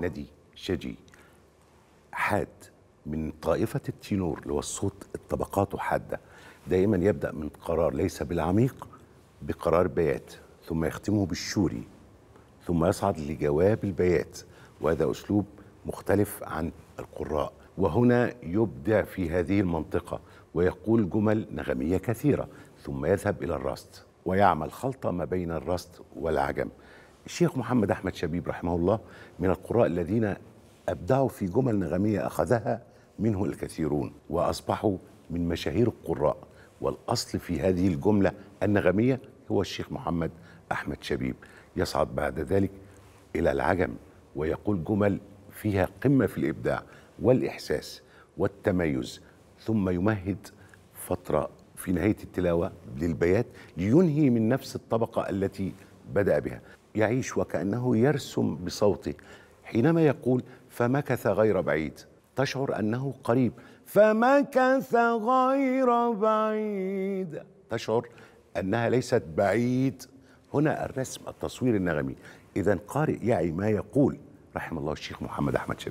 ندي شجي حاد من طائفة التينور اللي هو الصوت الطبقات حادة دائما يبدأ من قرار ليس بالعميق بقرار بيات ثم يختمه بالشوري ثم يصعد لجواب البيات وهذا أسلوب مختلف عن القراء وهنا يبدع في هذه المنطقة ويقول جمل نغمية كثيرة ثم يذهب إلى الراست ويعمل خلطة ما بين الراست والعجم الشيخ محمد أحمد شبيب رحمه الله من القراء الذين أبدعوا في جمل نغمية أخذها منه الكثيرون وأصبحوا من مشاهير القراء والأصل في هذه الجملة النغمية هو الشيخ محمد أحمد شبيب يصعد بعد ذلك إلى العجم ويقول جمل فيها قمة في الإبداع والإحساس والتميز ثم يمهد فترة في نهاية التلاوة للبيات لينهي من نفس الطبقة التي بدأ بها يعيش وكأنه يرسم بصوته حينما يقول فمكث غير بعيد تشعر أنه قريب فمكث غير بعيد تشعر أنها ليست بعيد هنا الرسم التصوير النغمي إذا قارئ يعي ما يقول رحم الله الشيخ محمد أحمد شبيب